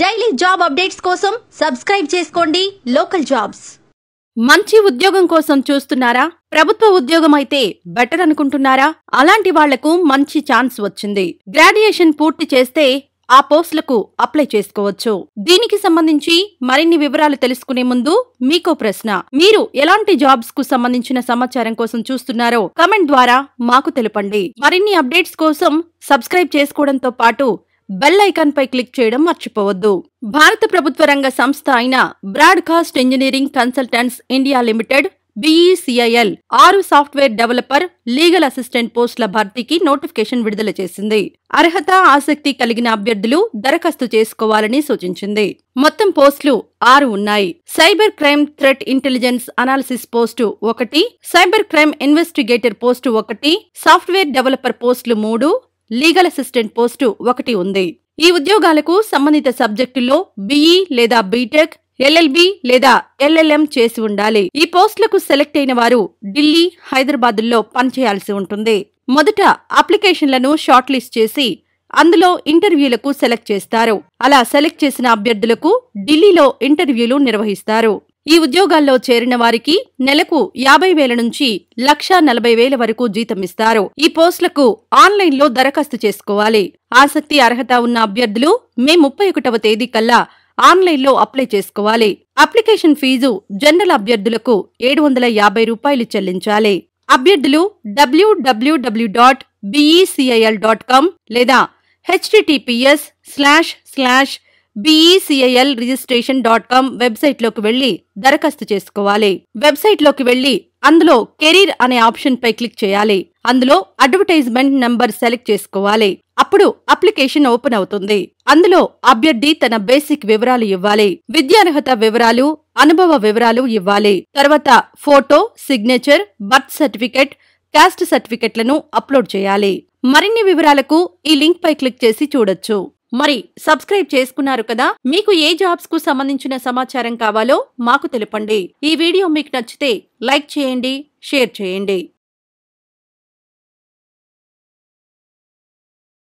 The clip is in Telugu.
డైలీ జాబ్ అప్డేట్స్ కోసం సబ్స్క్రైబ్ చేసుకోండి లోకల్ జాబ్స్ మంచి ఉద్యోగం కోసం చూస్తున్నారా ప్రభుత్వ ఉద్యోగం అయితే బెటర్ అనుకుంటున్నారా అలాంటి వాళ్లకు మంచి ఛాన్స్ వచ్చింది గ్రాడ్యుయేషన్ పూర్తి చేస్తే ఆ పోస్టులకు అప్లై చేసుకోవచ్చు దీనికి సంబంధించి మరిన్ని వివరాలు తెలుసుకునే ముందు మీకో ప్రశ్న మీరు ఎలాంటి జాబ్స్ కు సంబంధించిన సమాచారం కోసం చూస్తున్నారో కమెంట్ ద్వారా మాకు తెలపండి మరిన్ని అప్డేట్స్ కోసం సబ్స్క్రైబ్ చేసుకోవడంతో పాటు బెల్ ఐకాన్ పై క్లిక్ చేయడం మర్చిపోవద్దు భారత ప్రభుత్వ రంగ సంస్థ అయిన broadcast engineering consultants India limited BECIL ఆరు సాఫ్ట్వేర్ డెవలపర్ లీగల్ అసిస్టెంట్ పోస్టుల భర్తీకి నోటిఫికేషన్ విడుదల చేసింది అర్హత ఆసక్తి కలిగిన అభ్యర్థులు దరఖాస్తు చేసుకోవాలని సూచించింది మొత్తం పోస్టులు ఆరు ఉన్నాయి cyber crime threat intelligence analysis post ఒకటి సైబర్ క్రైమ్ ఇన్వెస్టిగేటర్ పోస్టు ఒకటి సాఫ్ట్వేర్ డెవలపర్ పోస్టులు మూడు లీగల్ అసిస్టెంట్ పోస్టు ఒకటి ఉంది ఈ ఉద్యోగాలకు సంబంధిత సబ్జెక్టుల్లో బిఈ లేదా బీటెక్ ఎల్ఎల్బి లేదా ఎల్ఎల్ఎం చేసి ఉండాలి ఈ పోస్టులకు సెలెక్ట్ అయిన వారు ఢిల్లీ హైదరాబాదుల్లో పనిచేయాల్సి ఉంటుంది మొదట అప్లికేషన్లను షార్ట్ లిస్ట్ చేసి అందులో ఇంటర్వ్యూలకు సెలెక్ట్ చేస్తారు అలా సెలెక్ట్ చేసిన అభ్యర్థులకు ఢిల్లీలో ఇంటర్వ్యూలు నిర్వహిస్తారు ఈ ఉద్యోగాల్లో చేరిన వారికి నెలకు యాభై వేల నుంచి లక్ష నలభై వేల వరకు జీతం ఇస్తారు ఈ పోస్టులకు ఆన్లైన్లో దరఖాస్తు చేసుకోవాలి ఆసక్తి అర్హత ఉన్న అభ్యర్థులు మే ముప్పై ఒకటవ తేదీ కల్లా ఆన్లైన్లో అప్లై చేసుకోవాలి అప్లికేషన్ ఫీజు జనరల్ అభ్యర్థులకు ఏడు వందల యాభై రూపాయలు చెల్లించాలి అభ్యర్థులు WWW dot BECIL dot com లేదా HTTPS slash slash BECIL registration dot com వెబ్సైట్లోకి వెళ్ళి దరఖాస్తు చేసుకోవాలి వెబ్సైట్లోకి వెళ్ళి అందులో కెరీర్ అనే ఆప్షన్పై క్లిక్ చేయాలి అందులో అడ్వర్టైజ్మెంట్ నంబర్ సెలెక్ట్ చేసుకోవాలి అప్పుడు అప్లికేషన్ ఓపెన్ అవుతుంది అందులో అభ్యర్థి తన బేసిక్ వివరాలు ఇవ్వాలి విద్యార్హత వివరాలు అనుభవ వివరాలు ఇవ్వాలి తర్వాత photo signature birth certificate caste సర్టిఫికెట్లను అప్లోడ్ చేయాలి మరిన్ని వివరాలకు ఈ లింక్పై క్లిక్ చేసి చూడొచ్చు మరి సబ్స్క్రైబ్ చేసుకున్నారు కదా మీకు ఏ జాబ్స్ కు సంబంధించిన సమాచారం కావాలో మాకు తెలపండి ఈ వీడియో మీకు నచ్చితే లైక్ చేయండి షేర్ చేయండి